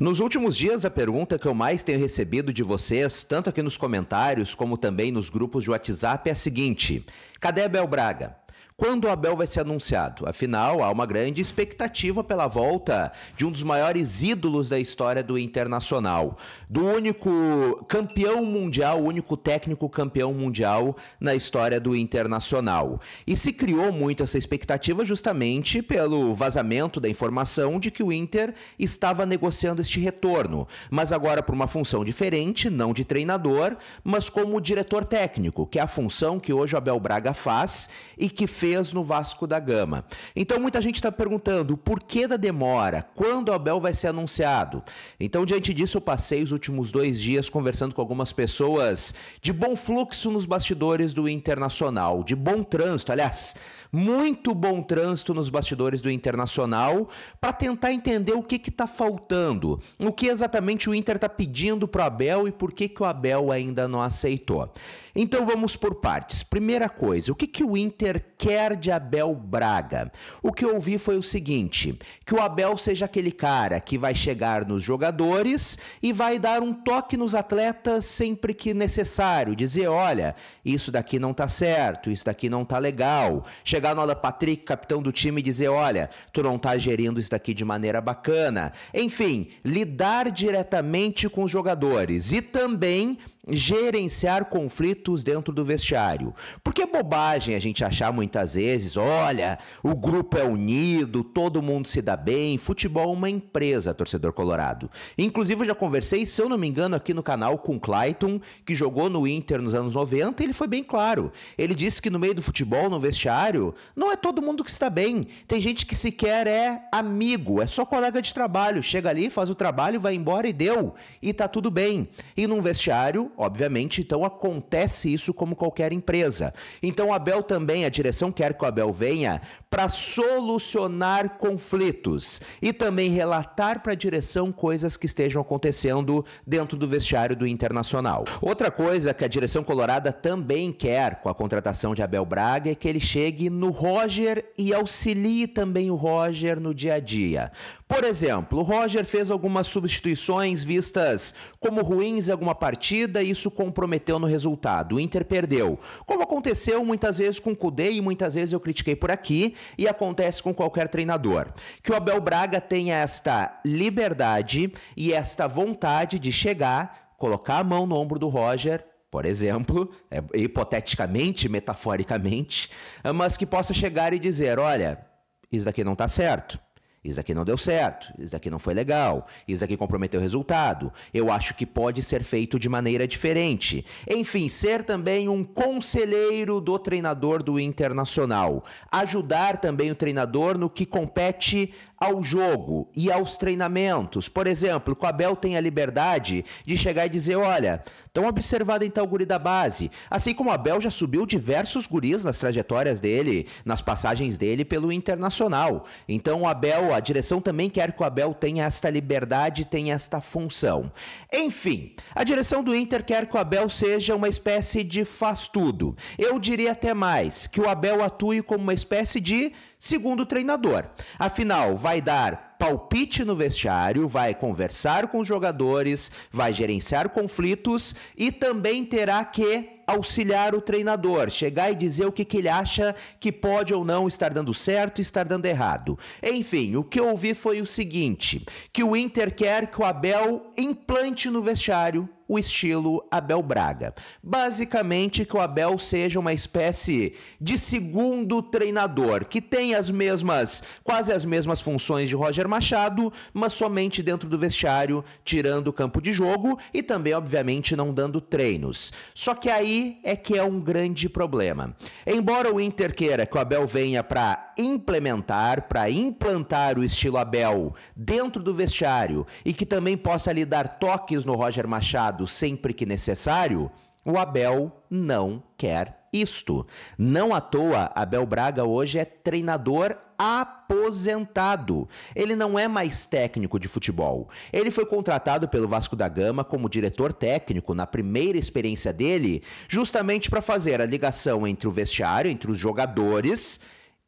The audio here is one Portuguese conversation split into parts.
Nos últimos dias, a pergunta que eu mais tenho recebido de vocês, tanto aqui nos comentários como também nos grupos de WhatsApp, é a seguinte: Cadê Bel Braga? quando o Abel vai ser anunciado. Afinal, há uma grande expectativa pela volta de um dos maiores ídolos da história do Internacional, do único campeão mundial, o único técnico campeão mundial na história do Internacional. E se criou muito essa expectativa justamente pelo vazamento da informação de que o Inter estava negociando este retorno, mas agora por uma função diferente, não de treinador, mas como diretor técnico, que é a função que hoje o Abel Braga faz e que fez fez no Vasco da Gama. Então muita gente está perguntando o porquê da demora, quando o Abel vai ser anunciado. Então, diante disso, eu passei os últimos dois dias conversando com algumas pessoas de bom fluxo nos bastidores do Internacional, de bom trânsito, aliás. Muito bom trânsito nos bastidores do Internacional para tentar entender o que está faltando, o que exatamente o Inter está pedindo para o Abel e por que, que o Abel ainda não aceitou. Então vamos por partes. Primeira coisa, o que, que o Inter quer de Abel Braga? O que eu ouvi foi o seguinte: que o Abel seja aquele cara que vai chegar nos jogadores e vai dar um toque nos atletas sempre que necessário, dizer: olha, isso daqui não tá certo, isso daqui não tá legal. Chega chegar no Alan Patrick, capitão do time, e dizer: olha, tu não tá gerindo isso daqui de maneira bacana. Enfim, lidar diretamente com os jogadores e também gerenciar conflitos dentro do vestiário. Porque é bobagem a gente achar muitas vezes, olha, o grupo é unido, todo mundo se dá bem, futebol é uma empresa, torcedor colorado. Inclusive eu já conversei, se eu não me engano, aqui no canal com o Clayton, que jogou no Inter nos anos 90, ele foi bem claro. Ele disse que no meio do futebol, no vestiário, não é todo mundo que está bem. Tem gente que sequer é amigo, é só colega de trabalho, chega ali, faz o trabalho, vai embora e deu, e tá tudo bem. E num vestiário obviamente, então acontece isso como qualquer empresa. Então o Abel também, a direção quer que o Abel venha para solucionar conflitos e também relatar para a direção coisas que estejam acontecendo dentro do vestiário do Internacional. Outra coisa que a direção colorada também quer com a contratação de Abel Braga é que ele chegue no Roger e auxilie também o Roger no dia a dia. Por exemplo, o Roger fez algumas substituições vistas como ruins em alguma partida partida isso comprometeu no resultado. O Inter perdeu. Como aconteceu muitas vezes com o Kudê e muitas vezes eu critiquei por aqui e acontece com qualquer treinador. Que o Abel Braga tenha esta liberdade e esta vontade de chegar, colocar a mão no ombro do Roger por exemplo, é, hipoteticamente, metaforicamente, mas que possa chegar e dizer: olha, isso daqui não está certo. Isso daqui não deu certo, isso daqui não foi legal, isso daqui comprometeu o resultado. Eu acho que pode ser feito de maneira diferente. Enfim, ser também um conselheiro do treinador do Internacional, ajudar também o treinador no que compete ao jogo e aos treinamentos. Por exemplo, o Abel tem a liberdade de chegar e dizer: olha, tão observado então o guri da base. Assim como o Abel já subiu diversos guris nas trajetórias dele, nas passagens dele pelo Internacional. Então o Abel, a direção também quer que o Abel tenha esta liberdade, tenha esta função. Enfim, a direção do Inter quer que o Abel seja uma espécie de faz tudo. Eu diria até mais, que o Abel atue como uma espécie de segundo o treinador. Afinal, vai dar palpite no vestiário, vai conversar com os jogadores, vai gerenciar conflitos e também terá que auxiliar o treinador, chegar e dizer o que, que ele acha que pode ou não estar dando certo, estar dando errado. Enfim, o que eu ouvi foi o seguinte: que o Inter quer que o Abel implante no vestiário o estilo Abel Braga. Basicamente, que o Abel seja uma espécie de segundo treinador, que tem as mesmas, quase as mesmas funções de Roger Machado, mas somente dentro do vestiário, tirando o campo de jogo e também, obviamente, não dando treinos. Só que aí é que é um grande problema. Embora o Inter queira que o Abel venha para implementar, para implantar o estilo Abel dentro do vestiário e que também possa lhe dar toques no Roger Machado sempre que necessário, o Abel não quer isto. Não à toa, Abel Braga hoje é treinador aposentado. Ele não é mais técnico de futebol. Ele foi contratado pelo Vasco da Gama como diretor técnico na primeira experiência dele, justamente para fazer a ligação entre o vestiário, entre os jogadores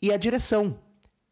e a direção.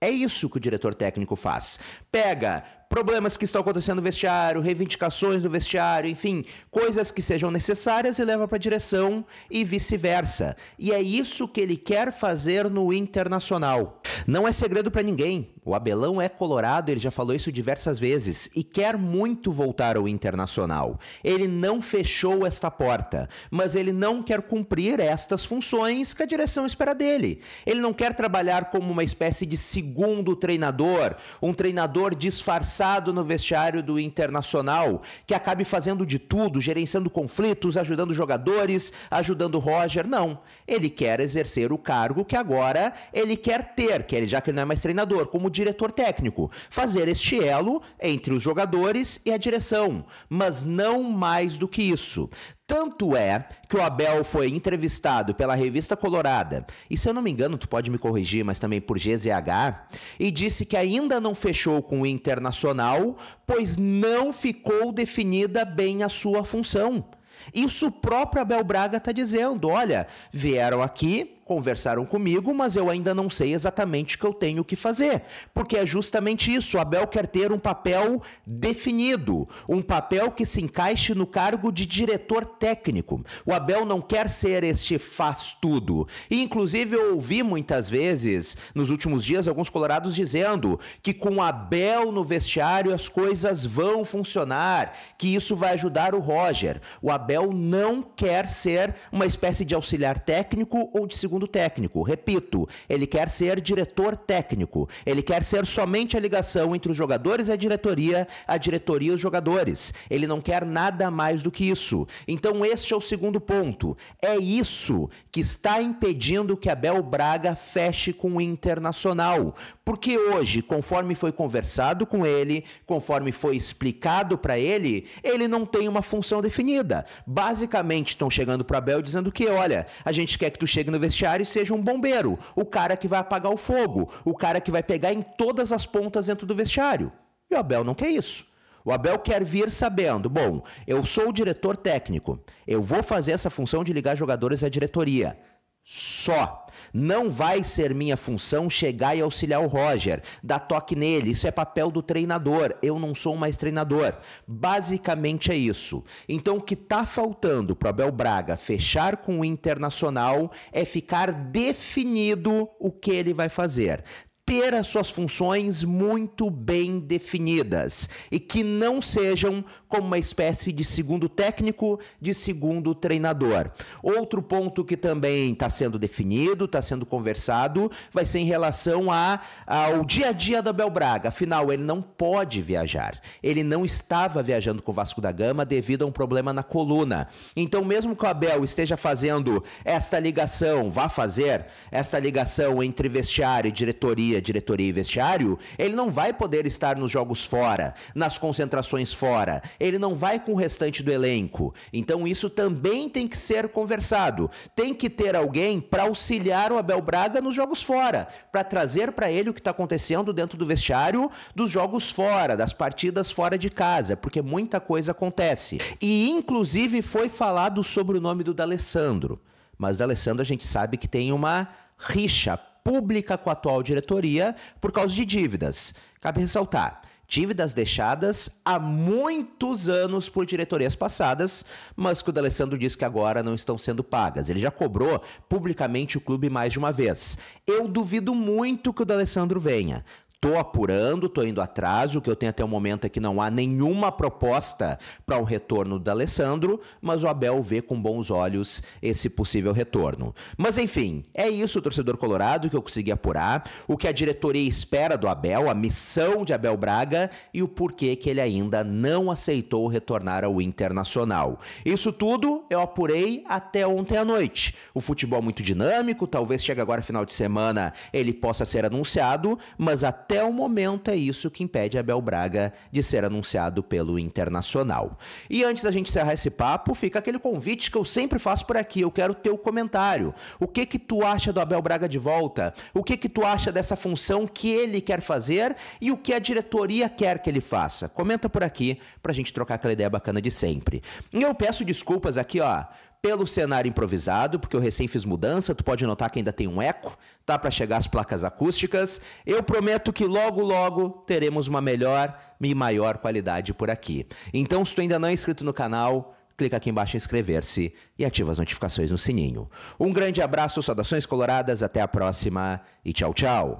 É isso que o diretor técnico faz. Pega problemas que estão acontecendo no vestiário, reivindicações do vestiário, enfim, coisas que sejam necessárias e leva para a direção e vice-versa. E é isso que ele quer fazer no Internacional. Não é segredo para ninguém. O Abelão é colorado, ele já falou isso diversas vezes e quer muito voltar ao internacional. Ele não fechou esta porta, mas ele não quer cumprir estas funções que a direção espera dele. Ele não quer trabalhar como uma espécie de segundo treinador, um treinador disfarçado no vestiário do internacional que acabe fazendo de tudo, gerenciando conflitos, ajudando jogadores, ajudando o Roger. Não. Ele quer exercer o cargo que agora ele quer ter, que ele, já que ele não é mais treinador, como diretor técnico, fazer este elo entre os jogadores e a direção, mas não mais do que isso. Tanto é que o Abel foi entrevistado pela revista Colorada, e se eu não me engano, tu pode me corrigir, mas também por GZH, e disse que ainda não fechou com o Internacional, pois não ficou definida bem a sua função. Isso o próprio Abel Braga está dizendo: olha, vieram aqui, conversaram comigo, mas eu ainda não sei exatamente o que eu tenho que fazer. Porque é justamente isso. O Abel quer ter um papel definido, um papel que se encaixe no cargo de diretor técnico. O Abel não quer ser este faz tudo. E, inclusive, eu ouvi muitas vezes nos últimos dias alguns colorados dizendo que com o Abel no vestiário as coisas vão funcionar, que isso vai ajudar o Roger. O Abel não quer ser uma espécie de auxiliar técnico ou de segundo mundo técnico. Repito, ele quer ser diretor técnico. Ele quer ser somente a ligação entre os jogadores e a diretoria, a diretoria e os jogadores. Ele não quer nada mais do que isso. Então, este é o segundo ponto. É isso que está impedindo que Abel Braga feche com o Internacional. Porque hoje, conforme foi conversado com ele, conforme foi explicado para ele, ele não tem uma função definida. Basicamente, estão chegando para Abel dizendo que, olha, a gente quer que tu chegue no vestiário e seja um bombeiro, o cara que vai apagar o fogo, o cara que vai pegar em todas as pontas dentro do vestiário. E o Abel não quer isso. O Abel quer vir sabendo: bom, eu sou o diretor técnico, eu vou fazer essa função de ligar jogadores à diretoria. Só. Não vai ser minha função chegar e auxiliar o Roger, dar toque nele. Isso é papel do treinador. Eu não sou mais treinador. Basicamente é isso. Então o que está faltando para Abel Braga fechar com o Internacional é ficar definido o que ele vai fazer ter as suas funções muito bem definidas e que não sejam como uma espécie de segundo técnico, de segundo treinador. Outro ponto que também está sendo definido, está sendo conversado, vai ser em relação a, ao dia a dia da Abel Braga. Afinal, ele não pode viajar. Ele não estava viajando com o Vasco da Gama devido a um problema na coluna. Então, mesmo que o Abel esteja fazendo esta ligação, vá fazer esta ligação entre vestiário e diretoria, diretoria e vestiário, ele não vai poder estar nos jogos fora, nas concentrações fora ele não vai com o restante do elenco. Então isso também tem que ser conversado. Tem que ter alguém para auxiliar o Abel Braga nos jogos fora, para trazer para ele o que está acontecendo dentro do vestiário dos jogos fora, das partidas fora de casa, porque muita coisa acontece. E inclusive foi falado sobre o nome do D'Alessandro, mas D'Alessandro a gente sabe que tem uma rixa pública com a atual diretoria por causa de dívidas. Cabe ressaltar dívidas deixadas há muitos anos por diretorias passadas, mas que o D'Alessandro diz que agora não estão sendo pagas. Ele já cobrou publicamente o clube mais de uma vez. Eu duvido muito que o D'Alessandro venha. Tô apurando, tô indo atrás. O que eu tenho até o momento é que não há nenhuma proposta para um retorno do Alessandro, mas o Abel vê com bons olhos esse possível retorno. Mas enfim, é isso, torcedor colorado, que eu consegui apurar, o que a diretoria espera do Abel, a missão de Abel Braga e o porquê que ele ainda não aceitou retornar ao Internacional. Isso tudo eu apurei até ontem à noite. O futebol é muito dinâmico, talvez chegue agora final de semana ele possa ser anunciado, mas até até o momento é isso que impede Abel Braga de ser anunciado pelo Internacional. E antes da gente encerrar esse papo, fica aquele convite que eu sempre faço por aqui. Eu quero teu comentário. O que que tu acha do Abel Braga de volta? O que que tu acha dessa função que ele quer fazer e o que a diretoria quer que ele faça? Comenta por aqui pra gente trocar aquela ideia bacana de sempre. E eu peço desculpas aqui, ó, pelo cenário improvisado, porque eu recém fiz mudança, tu pode notar que ainda tem um eco, tá para chegar as placas acústicas. Eu prometo que logo logo teremos uma melhor e maior qualidade por aqui. Então, se tu ainda não é inscrito no canal, clica aqui embaixo em inscrever-se e ativa as notificações no sininho. Um grande abraço, saudações coloradas, até a próxima e tchau, tchau.